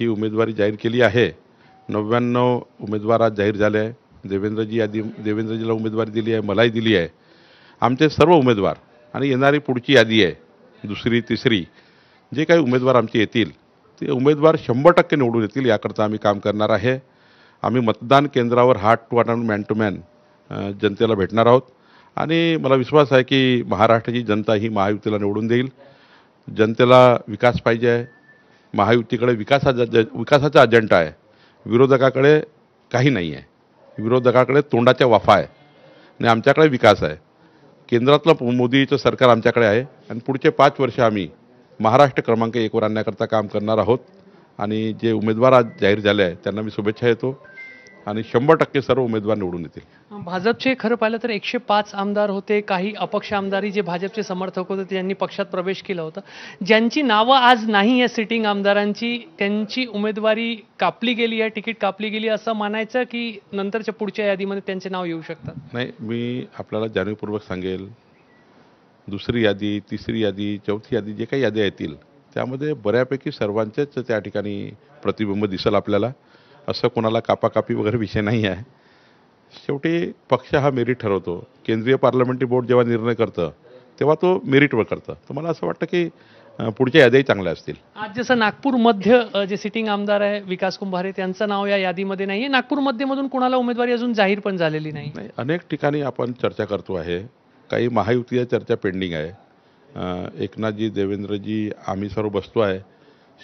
ही उमेदवारी जाहीर केली आहे नव्याण्णव उमेदवार आज जाहीर झाले आहे देवेंद्रजी यादी देवेंद्रजीला उमेदवारी दिली आहे मलाही दिली आहे आमचे सर्व उमेदवार आणि येणारी पुढची यादी आहे दुसरी तिसरी जे काही उमेदवार आमचे येतील ते उमेदवार शंभर टक्के निवडून येतील याकरता आम्ही काम करणार आहे आम्ही मतदान केंद्रावर हार्ट टू हार्ट आणि मॅन टू मॅन जनतेला भेटणार आहोत आणि मला विश्वास आहे की महाराष्ट्राची जनता ही महायुतीला निवडून देईल जनतेला विकास पाहिजे आहे महायुतीकडे विकासाचा विकासाचा अजेंडा आहे विरोधकाकडे काही नाही आहे विरोधकाकडे तोंडाच्या वाफा आहे आणि आमच्याकडे विकास आहे केंद्रातलं मोदीचं सरकार आमच्याकडे आहे आणि पुढचे पाच वर्ष आम्ही महाराष्ट्र क्रमांक एकवर आणण्याकरता काम करणार आहोत आणि जे उमेदवार आज जाहीर झाले आहेत त्यांना मी शुभेच्छा देतो आणि शंभर टक्के सर्व उमेदवार निवडून येतील भाजपचे खरं पाहिलं तर एकशे पाच आमदार होते काही अपक्ष आमदारी जे भाजपचे समर्थक होते त्यांनी पक्षात प्रवेश केला होता ज्यांची नावं आज नाही या सिटिंग आमदारांची त्यांची उमेदवारी कापली गेली आहे तिकीट कापली गेली असं मानायचं की नंतरच्या पुढच्या यादीमध्ये त्यांचे नाव येऊ शकतात नाही मी आपल्याला जाणीवपूर्वक सांगेल दुसरी यादी तिसरी यादी चौथी यादी जे काही यादी येतील त्यामध्ये बऱ्यापैकी सर्वांचेच त्या ठिकाणी प्रतिबिंब दिसेल आपल्याला असं कोणाला कापाकापी वगैरे विषय नाही आहे शेवटी पक्ष हा मेरिट ठरवतो केंद्रीय पार्लमेंटरी बोर्ड जेव्हा निर्णय करतं तेव्हा तो मेरिटवर करतं तर मला असं वाटतं की पुढच्या याद्याही चांगल्या असतील आज जसं नागपूर मध्य जे सिटिंग आमदार आहे विकास कुंभारे त्यांचं नाव या यादीमध्ये नाही आहे नागपूर मध्यमधून कोणाला उमेदवारी अजून जाहीर पण झालेली नाही अनेक ठिकाणी आपण चर्चा करतो आहे काही महायुतीच्या चर्चा पेंडिंग आहे एकनाथजी देवेंद्रजी आम्ही सर्व बसतो आहे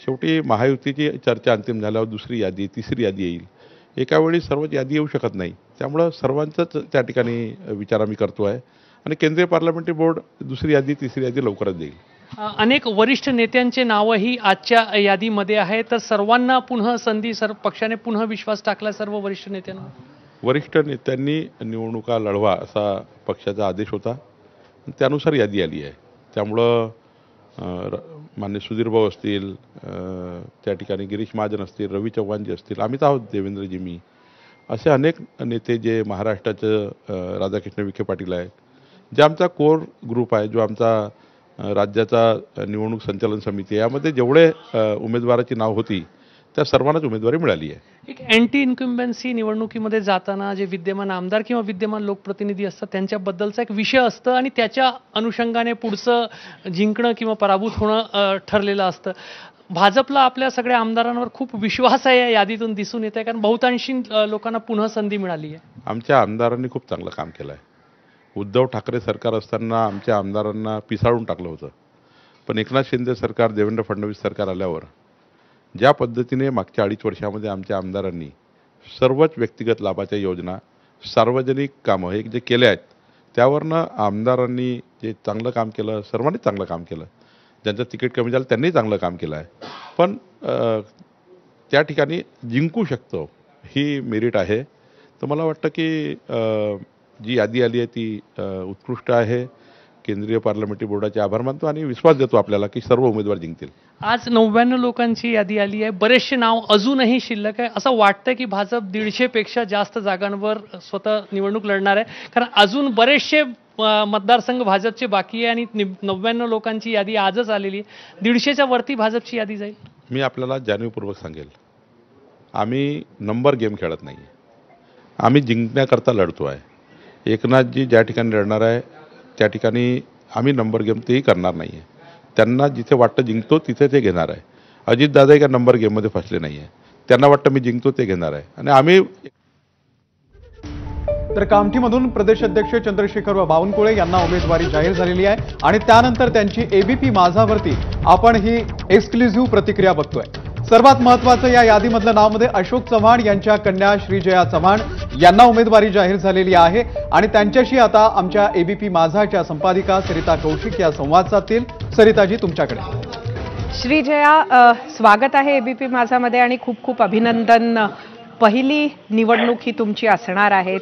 शेवटी महायुतीची चर्चा अंतिम झाल्यावर दुसरी यादी तिसरी यादी येईल एका वेळी सर्वच यादी येऊ शकत नाही त्यामुळं सर्वांचाच त्या ठिकाणी विचार आम्ही करतो आहे आणि केंद्रीय पार्लमेंटरी बोर्ड दुसरी यादी तिसरी यादी लवकरच देईल अनेक वरिष्ठ नेत्यांचे नावंही आजच्या यादीमध्ये आहे तर सर्वांना पुन्हा संधी सर्व पक्षाने पुन्हा विश्वास टाकला सर्व वरिष्ठ नेत्यांना वरिष्ठ नेत्यांनी निवडणुका लढवा असा पक्षाचा आदेश होता त्यानुसार यादी आली आहे त्यामुळं मान्य भाऊ असतील त्या ठिकाणी गिरीश महाजन असतील रवी चव्हाणजी असतील आम्ही तर आहोत देवेंद्रजी मी असे अनेक नेते जे महाराष्ट्राचं राधाकृष्ण विखे पाटील आहेत जे आमचा कोर ग्रुप आहे जो आमचा राज्याचा निवडणूक संचालन समिती यामध्ये जेवढे उमेदवाराची नाव होती त्या सर्वांनाच उमेदवारी मिळाली आहे एक अँटी इन्क्युम्बन्सी निवडणुकीमध्ये जाताना जे विद्यमान आमदार किंवा विद्यमान लोकप्रतिनिधी असतात त्यांच्याबद्दलचा एक विषय असतं आणि त्याच्या अनुषंगाने पुढचं जिंकणं किंवा पराभूत होणं ठरलेलं असतं भाजपला आपल्या सगळ्या आमदारांवर खूप विश्वास आहे या यादीतून दिसून येत आहे कारण बहुतांशी लोकांना पुन्हा संधी मिळाली आहे आमच्या आमदारांनी खूप चांगलं काम केलं आहे उद्धव ठाकरे सरकार असताना आमच्या आमदारांना पिसाळून टाकलं होतं पण एकनाथ शिंदे सरकार देवेंद्र फडणवीस सरकार आल्यावर ज्या पद्धतीने मागच्या अडीच वर्षामध्ये आमच्या आमदारांनी सर्वच व्यक्तिगत लाभाच्या योजना सार्वजनिक कामं हे जे केले आहेत त्यावरनं आमदारांनी जे चांगलं काम केलं सर्वांनी चांगलं काम केलं ज्यांचं तिकीट कमी झालं त्यांनी चांगलं काम केलं आहे पण त्या ठिकाणी जिंकू शकतो ही मेरिट आहे तर मला वाटतं की जी यादी आली आहे ती उत्कृष्ट आहे केंद्रीय पार्लमेंटरी बोर्डाचे आभार मानतो आणि विश्वास देतो आपल्याला की सर्व उमेदवार जिंकतील आज नव्याण्णव लोकांची यादी आली आहे बरेचसे नाव अजूनही शिल्लक आहे असं वाटतं की भाजप दीडशेपेक्षा जास्त जागांवर स्वतः निवडणूक लढणार आहे कारण अजून बरेचसे मतदारसंघ भाजपचे बाकी आहे आणि नव्याण्णव लोकांची यादी आजच आलेली आहे दीडशेच्या वरती भाजपची यादी जाईल मी आपल्याला जाणीवपूर्वक सांगेल आम्ही नंबर गेम खेळत नाही आम्ही जिंकण्याकरता लढतो आहे एकनाथजी ज्या ठिकाणी लढणार आहे त्या ठिकाणी आम्ही नंबर गेम तेही करणार नाही आहे त्यांना जिथे वाटतं जिंकतो तिथे ते घेणार आहे अजितदादा एका नंबर गेममध्ये फसले नाही आहे त्यांना वाटतं मी जिंकतो ते घेणार आहे आणि आम्ही तर कामठीमधून प्रदेश अध्यक्ष चंद्रशेखर बावनकुळे यांना उमेदवारी जाहीर झालेली आहे आणि त्यानंतर त्यांची एबीपी माझावरती आपण ही एक्सक्लुझिव्ह प्रतिक्रिया बघतोय सर्वात महत्वाचं या यादीमधलं नावमध्ये अशोक चव्हाण यांच्या कन्या श्रीजया चव्हाण यांना उमेदवारी जाहीर झालेली आहे आणि त्यांच्याशी आता आमच्या एबीपी माझाच्या संपादिका सरिता कौशिक या संवाद साधतील सरिताजी तुमच्याकडे जया स्वागत आहे एबीपी माझामध्ये आणि खूप खूप अभिनंदन पहिली निवडणूक ही तुमची असणार आहे